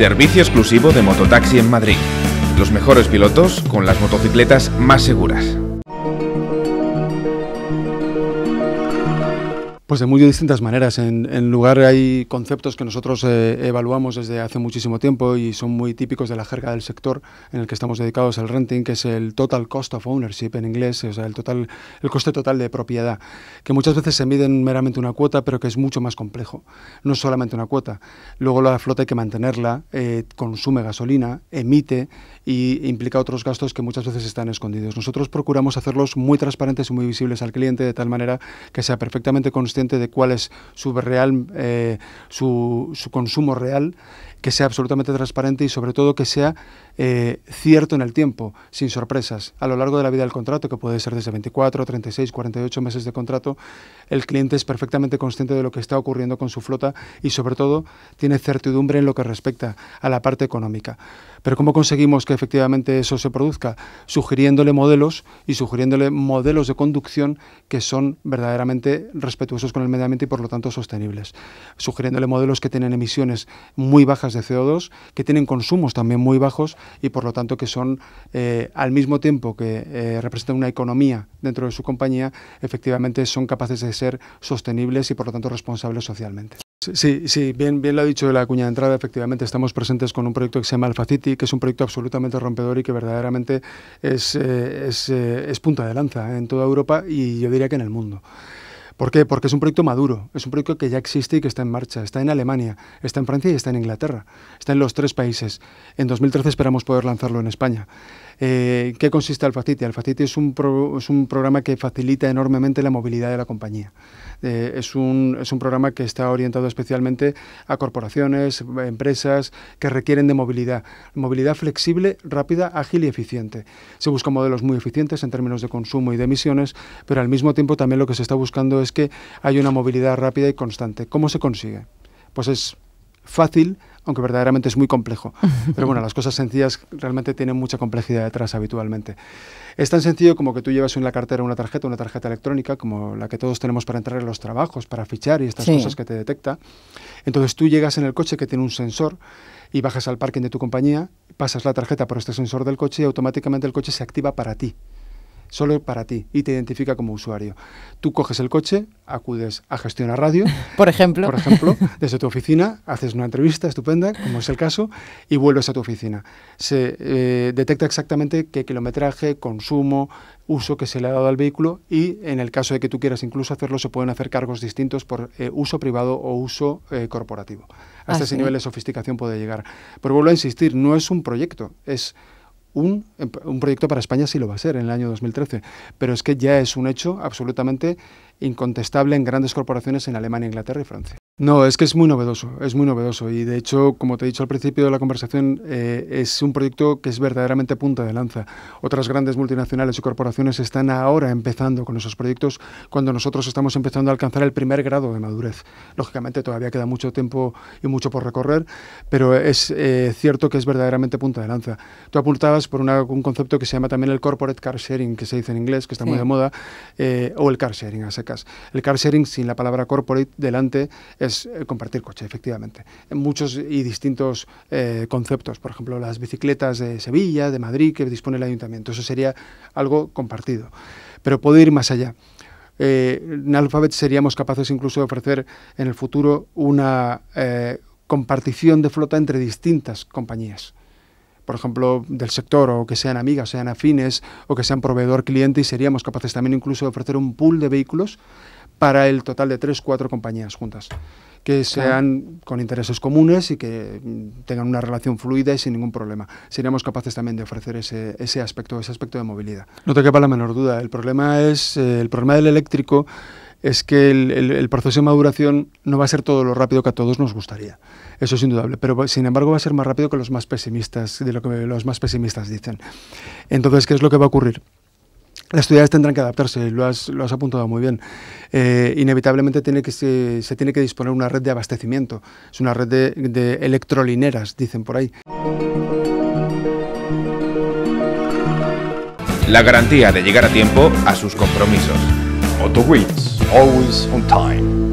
Servicio exclusivo de mototaxi en Madrid. Los mejores pilotos con las motocicletas más seguras. Pues de muy distintas maneras. En, lugar hay conceptos que nosotros eh, evaluamos desde hace muchísimo tiempo y son muy típicos de la jerga del sector en el que estamos dedicados al renting, que es el total cost of ownership en inglés, o sea, el, total, el coste total de propiedad, que muchas veces se mide meramente una cuota, pero que es mucho más complejo. No es solamente una cuota. Luego la flota hay que mantenerla, eh, consume gasolina, emite y implica otros gastos que muchas veces están escondidos. Nosotros procuramos hacerlos muy transparentes y muy visibles al cliente de tal manera que sea perfectamente consciente de cuál es su, eh, su consumo real que sea absolutamente transparente y sobre todo que sea eh, cierto en el tiempo, sin sorpresas. A lo largo de la vida del contrato, que puede ser desde 24, 36, 48 meses de contrato, el cliente es perfectamente consciente de lo que está ocurriendo con su flota y sobre todo tiene certidumbre en lo que respecta a la parte económica. Pero ¿cómo conseguimos que efectivamente eso se produzca? Sugiriéndole modelos y sugiriéndole modelos de conducción que son verdaderamente respetuosos con el medio ambiente y por lo tanto sostenibles. Sugiriéndole modelos que tienen emisiones muy bajas de CO2, que tienen consumos también muy bajos y por lo tanto que son, eh, al mismo tiempo que eh, representan una economía dentro de su compañía, efectivamente son capaces de ser sostenibles y por lo tanto responsables socialmente. Sí, sí, bien, bien lo ha dicho la cuña de entrada, efectivamente estamos presentes con un proyecto que se llama Alpha que es un proyecto absolutamente rompedor y que verdaderamente es, eh, es punta de lanza en toda Europa y yo diría que en el mundo. ¿Por qué? Porque es un proyecto maduro, es un proyecto que ya existe y que está en marcha. Está en Alemania, está en Francia y está en Inglaterra. Está en los tres países. En 2013 esperamos poder lanzarlo en España. Eh, ¿Qué consiste Alfaciti? Alfaciti es un, es un programa que facilita enormemente la movilidad de la compañía. Eh, es, un, es, un, programa que está orientado especialmente a corporaciones, empresas que requieren de movilidad. Movilidad flexible, rápida, ágil y eficiente. Se buscan modelos muy eficientes en términos de consumo y de emisiones, pero al mismo tiempo también lo que se está buscando es que haya una movilidad rápida y constante. ¿Cómo se consigue? Pues es fácil aunque verdaderamente es muy complejo. Pero bueno, las cosas sencillas realmente tienen mucha complejidad detrás habitualmente. Es tan sencillo como que tú llevas en la cartera una tarjeta, una tarjeta electrónica, como la que todos tenemos para entrar en los trabajos, para fichar y estas cosas que te detecta. Entonces tú llegas en el coche que tiene un sensor y bajas al parking de tu compañía, pasas la tarjeta por este sensor del coche y automáticamente el coche se activa para ti solo para ti y te identifica como usuario. Tú coges el coche, acudes a gestionar Radio, por ejemplo, por ejemplo desde tu oficina, haces una entrevista estupenda, como es el caso, y vuelves a tu oficina. Se eh, detecta exactamente qué kilometraje, consumo, uso que se le ha dado al vehículo y en el caso de que tú quieras incluso hacerlo, se pueden hacer cargos distintos por eh, uso privado o uso eh, corporativo. Hasta ese ah, nivel de sofisticación puede llegar. Pero vuelvo a insistir, no es un proyecto, es un, un, proyecto para España sí lo va a ser en el año 2013, pero es que ya es un hecho absolutamente incontestable en grandes corporaciones en Alemania, Inglaterra y Francia. No, es que es muy novedoso, es muy novedoso y de hecho, como te he dicho al principio de la conversación, eh, es un proyecto que es verdaderamente punta de lanza. Otras grandes multinacionales y corporaciones están ahora empezando con esos proyectos cuando nosotros estamos empezando a alcanzar el primer grado de madurez. Lógicamente todavía queda mucho tiempo y mucho por recorrer, pero es eh, cierto que es verdaderamente punta de lanza. Tú apuntabas por una, un concepto que se llama también el corporate car sharing, que se dice en inglés, que está muy de moda, eh, o el car sharing a secas. El car sharing sin la palabra corporate delante es eh, compartir coche, efectivamente. En muchos y distintos eh, conceptos, por ejemplo, las bicicletas de Sevilla, de Madrid, que dispone el ayuntamiento. Eso sería algo compartido. Pero puedo ir más allá. Eh, en Alphabet seríamos capaces incluso de ofrecer en el futuro una compartición de flota entre distintas compañías por ejemplo, del sector, o que sean amigas, sean afines, o que sean proveedor cliente, y seríamos capaces también incluso de ofrecer un pool de vehículos para el total de tres, cuatro compañías juntas que sean con intereses comunes y que mm, tengan una relación fluida y sin ningún problema. Seríamos capaces también de ofrecer ese, ese aspecto, ese aspecto de movilidad. No te quepa la menor duda. El problema es eh, el problema del eléctrico es que el, el, el, proceso de maduración no va a ser todo lo rápido que a todos nos gustaría. Eso es indudable, pero sin embargo va a ser más rápido que los más pesimistas de lo que los más pesimistas dicen. Entonces, ¿qué es lo que va a ocurrir? las ciudades tendrán que adaptarse, lo has, lo has apuntado muy bien. Eh, inevitablemente tiene que, se, tiene que disponer una red de abastecimiento, es una red de, de electrolineras, dicen por ahí. La garantía de llegar a tiempo a sus compromisos. Auto always on time.